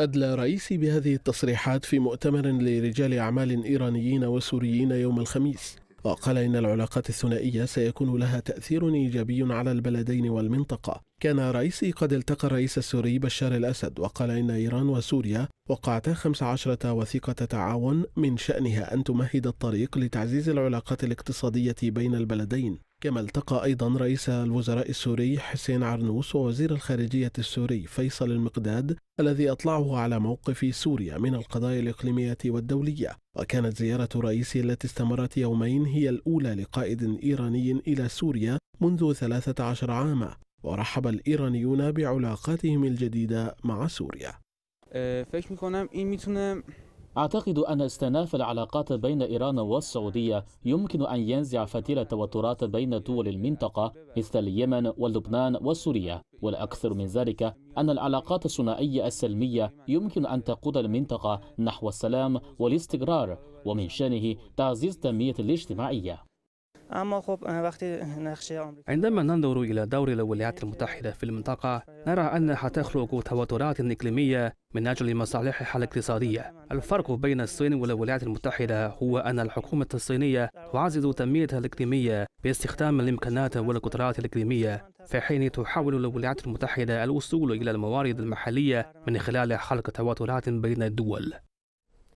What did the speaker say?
أدلى رئيسي بهذه التصريحات في مؤتمر لرجال أعمال إيرانيين وسوريين يوم الخميس وقال إن العلاقات الثنائية سيكون لها تأثير إيجابي على البلدين والمنطقة كان رئيسي قد التقى الرئيس السوري بشار الأسد وقال إن إيران وسوريا وقعتا 15 وثيقة تعاون من شأنها أن تمهد الطريق لتعزيز العلاقات الاقتصادية بين البلدين كما التقى أيضا رئيس الوزراء السوري حسين عرنوس ووزير الخارجية السوري فيصل المقداد الذي أطلعه على موقف سوريا من القضايا الإقليمية والدولية وكانت زيارة رئيس التي استمرت يومين هي الأولى لقائد إيراني إلى سوريا منذ 13 عاما ورحب الإيرانيون بعلاقاتهم الجديدة مع سوريا فکر میکنم این میتونه أعتقد أن استئناف العلاقات بين إيران والسعودية يمكن أن ينزع فتيل التوترات بين دول المنطقة مثل اليمن ولبنان وسوريا والأكثر من ذلك أن العلاقات الثنائية السلمية يمكن أن تقود المنطقة نحو السلام والاستقرار ومن شأنه تعزيز التنمية الاجتماعية عندما ننظر إلى دور الولايات المتحدة في المنطقة نرى أنها تخلق توترات إقليمية من أجل مصالحها الاقتصادية الفرق بين الصين والولايات المتحدة هو أن الحكومة الصينية تعزز تنميتها الإقليمية باستخدام الإمكانات والقدرات الإقليمية في حين تحاول الولايات المتحدة الوصول إلى الموارد المحلية من خلال خلق تواترات بين الدول